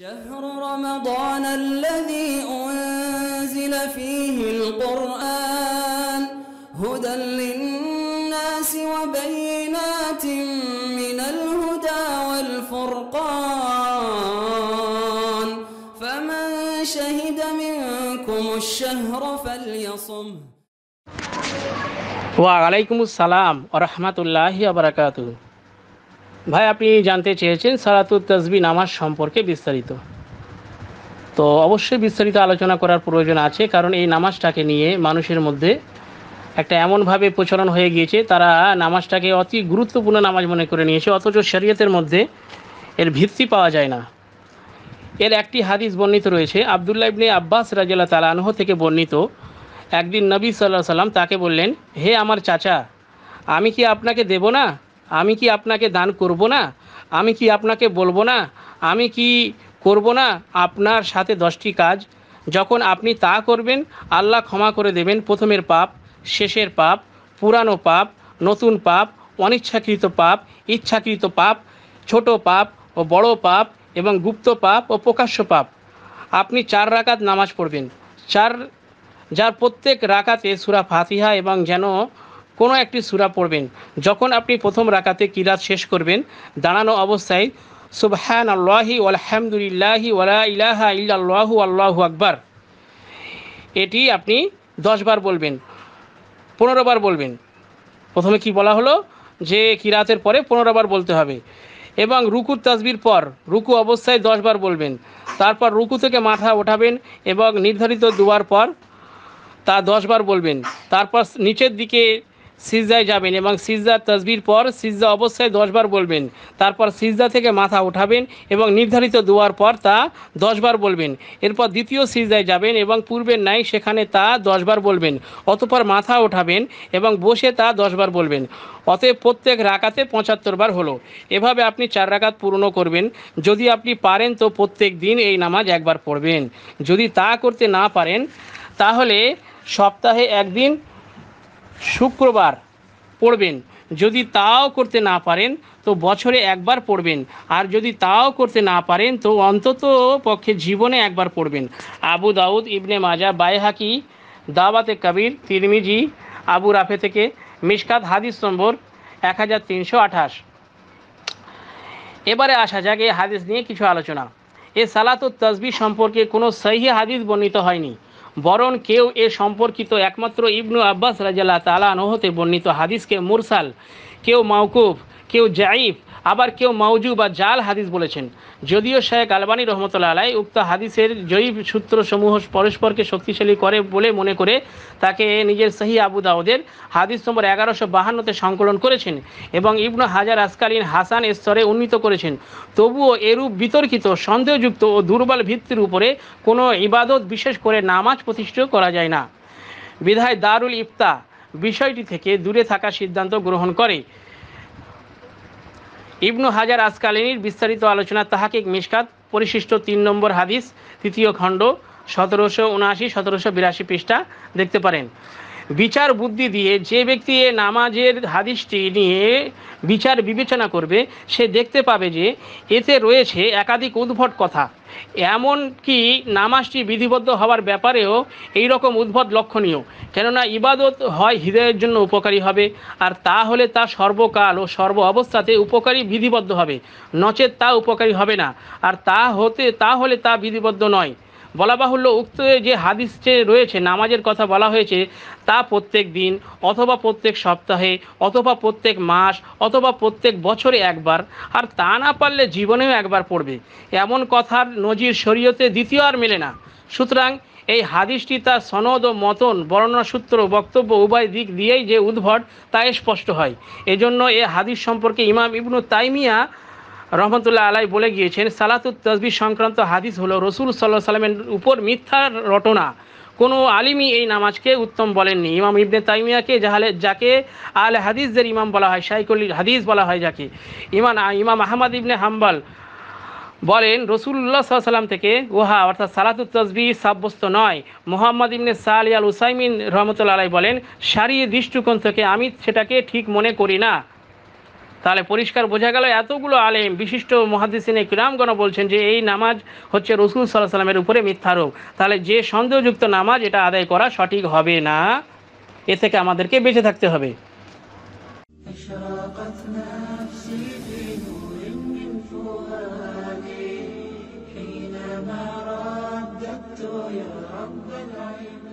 شهر رمضان الذي أنزل فيه القرآن هدى للناس وبينات من الهدى والفرقان فمن شهد منكم الشهر فليصم وعليكم السلام ورحمة الله وبركاته ভাই আপনি জানতে চেয়েছেন সারাতুল তসবি নামাজ সম্পর্কে বিস্তারিত তো অবশ্যই বিস্তারিত আলোচনা করার প্রয়োজন আছে কারণ এই নামাজটাকে নিয়ে মানুষের মধ্যে একটা এমনভাবে প্রচলন হয়ে গিয়েছে তারা নামাজটাকে অতি গুরুত্বপূর্ণ নামাজ মনে করে নিয়েছে অথচ শরীয়তের মধ্যে এর ভিত্তি পাওয়া যায় না এর একটি হাদিস বর্ণিত রয়েছে আবদুল্লাহ ইবনে আব্বাস রাজিয়াল আনহ থেকে বর্ণিত একদিন নবী সাল্লাহ সাল্লাম তাকে বললেন হে আমার চাচা আমি কি আপনাকে দেব না আমি কি আপনাকে দান করব না আমি কি আপনাকে বলবো না আমি কি করব না আপনার সাথে দশটি কাজ যখন আপনি তা করবেন আল্লাহ ক্ষমা করে দেবেন প্রথমের পাপ শেষের পাপ পুরানো পাপ নতুন পাপ অনিচ্ছাকৃত পাপ ইচ্ছাকৃত পাপ ছোট পাপ ও বড় পাপ এবং গুপ্ত পাপ ও প্রকাশ্য পাপ আপনি চার রাকাত নামাজ পড়বেন চার যার প্রত্যেক রাকাতে সুরা ফাতিহা এবং যেন কোনো একটি সুরা পড়বেন যখন আপনি প্রথম রাকাতে কিরাত শেষ করবেন দাঁড়ানো অবস্থায় সুবহান আল্লাহি আলহামদুলিল্লাহি ওয়ালা ইলাহা ইল্লাল্লাহু আল্লাহু আকবার এটি আপনি দশবার বলবেন পনেরো বার বলবেন প্রথমে কি বলা হলো যে কিরাতের পরে পনেরো বার বলতে হবে এবং রুকুর তাজবির পর রুকু অবস্থায় দশবার বলবেন তারপর রুকু থেকে মাথা ওঠাবেন এবং নির্ধারিত দুবার পর তা দশবার বলবেন তারপর নিচের দিকে সিজদায় যাবেন এবং সিজদার তসবির পর সিজদা অবস্থায় দশবার বলবেন তারপর সিজদা থেকে মাথা উঠাবেন এবং নির্ধারিত দোয়ার পর তা দশবার বলবেন এরপর দ্বিতীয় সিজদায় যাবেন এবং পূর্বের নাই সেখানে তা দশবার বলবেন অতপর মাথা উঠাবেন এবং বসে তা দশবার বলবেন অতএব প্রত্যেক রাকাতে পঁচাত্তর বার হলো এভাবে আপনি চার রাকাত পূর্ণ করবেন যদি আপনি পারেন তো প্রত্যেক দিন এই নামাজ একবার পড়বেন যদি তা করতে না পারেন তাহলে সপ্তাহে একদিন শুক্রবার পড়বেন যদি তাও করতে না পারেন তো বছরে একবার পড়বেন আর যদি তাও করতে না পারেন তো অন্তত পক্ষে জীবনে একবার পড়বেন আবু দাউদ ইবনে মাজা বাইহাকি দাওয়াতে কবির তিরমিজি আবু রাফে থেকে মিসকাত হাদিস নম্বর এক হাজার তিনশো আঠাশ এবারে আসা যাক এই হাদিস নিয়ে কিছু আলোচনা এ সালাত ও তসবি সম্পর্কে কোনো সহি হাদিস বর্ণিত হয়নি বরং কেউ এ সম্পর্কিত একমাত্র ইবনু আব্বাস রাজাল্লাহ তালা নহতে বর্ণিত হাদিসকে মুরসাল কেউ মাউকুফ কেউ জাইফ আবার কেউ মাউজু বা জাল হাদিস বলেছেন যদিও শেখ আলবানী রহমতুল্লা আলাই উক্ত হাদিসের জৈব সূত্রসমূহ পরস্পরকে শক্তিশালী করে বলে মনে করে তাকে নিজের সহি আবু দাউদের হাদিস নম্বর এগারোশো বাহান্নতে সংকলন করেছেন এবং ইবনু হাজার আসকালীন হাসান স্তরে উন্নীত করেছেন তবুও এরূপ বিতর্কিত সন্দেহযুক্ত ও দুর্বল ভিত্তির উপরে কোনো ইবাদত বিশেষ করে নামাজ প্রতিষ্ঠিত করা যায় না বিধায় দারুল ইফতা বিষয়টি থেকে দূরে থাকার সিদ্ধান্ত গ্রহণ করে ইবনু হাজার আসকালিনীর বিস্তারিত আলোচনা তাহাকিক মিসকাত পরিশিষ্ট তিন নম্বর হাদিস তৃতীয় খণ্ড সতেরোশো উনআশি সতেরোশো বিরাশি পৃষ্ঠা দেখতে পারেন বিচার বুদ্ধি দিয়ে যে ব্যক্তি এ নামাজের হাদিসটি নিয়ে বিচার বিবেচনা করবে সে দেখতে পাবে যে এতে রয়েছে একাধিক উদ্ভট কথা এমন কি নামাজটি বিধিবদ্ধ হওয়ার ব্যাপারেও এই রকম উদ্ভট লক্ষণীয় কেননা ইবাদত হয় হৃদয়ের জন্য উপকারী হবে আর তা হলে তা সর্বকাল ও সর্ব অবস্থাতে উপকারী বিধিবদ্ধ হবে নচেত তা উপকারী হবে না আর তা হতে তা হলে তা বিধিবদ্ধ নয় বলা বাহুল্য উক্ত যে হাদিস যে রয়েছে নামাজের কথা বলা হয়েছে তা প্রত্যেক দিন অথবা প্রত্যেক সপ্তাহে অথবা প্রত্যেক মাস অথবা প্রত্যেক বছরে একবার আর তা না পারলে জীবনেও একবার পড়বে এমন কথার নজির শরীয়তে দ্বিতীয় আর মেলে না সুতরাং এই হাদিসটি তার সনদ ও মতন বর্ণনাসূত্র বক্তব্য উভয় দিক দিয়েই যে উদ্ভট তা স্পষ্ট হয় এজন্য এ হাদিস সম্পর্কে ইমাম ইবনু তাইমিয়া রহমতুল্লাহ আলাই বলে গিয়েছেন সালাতুত তসবি সংক্রান্ত হাদিস হলো রসুল সাল্লাহ সাল্লামের উপর মিথ্যা রটনা কোনো আলিমই এই নামাজকে উত্তম বলেননি ইমাম ইবনে তাইমিয়াকে জাহালে যাকে আল হাদিসদের ইমাম বলা হয় শাইকুল হাদিস বলা হয় যাকে ইমান ইমাম আহমদ ইবনে হাম্বাল বলেন রসুল্লাহ সাল্লাম থেকে ওহা অর্থাৎ সালাতুত তসবি সাব্যস্ত নয় মোহাম্মদ ইবনে সাল ইয়াল উসাইমিন রহমতুল্লা আলাই বলেন সারিয়ে দৃষ্টিকোণ থেকে আমি সেটাকে ঠিক মনে করি না তাহলে পরিষ্কার বোঝা গেল এতগুলো আলেম বিশিষ্ট মহাদিসিনে কিরামগণ বলছেন যে এই নামাজ হচ্ছে রসুল সাল্লাহ সাল্লামের উপরে মিথ্যারোপ তাহলে যে সন্দেহযুক্ত নামাজ এটা আদায় করা সঠিক হবে না এ থেকে আমাদেরকে বেঁচে থাকতে হবে حينما رددت يا رب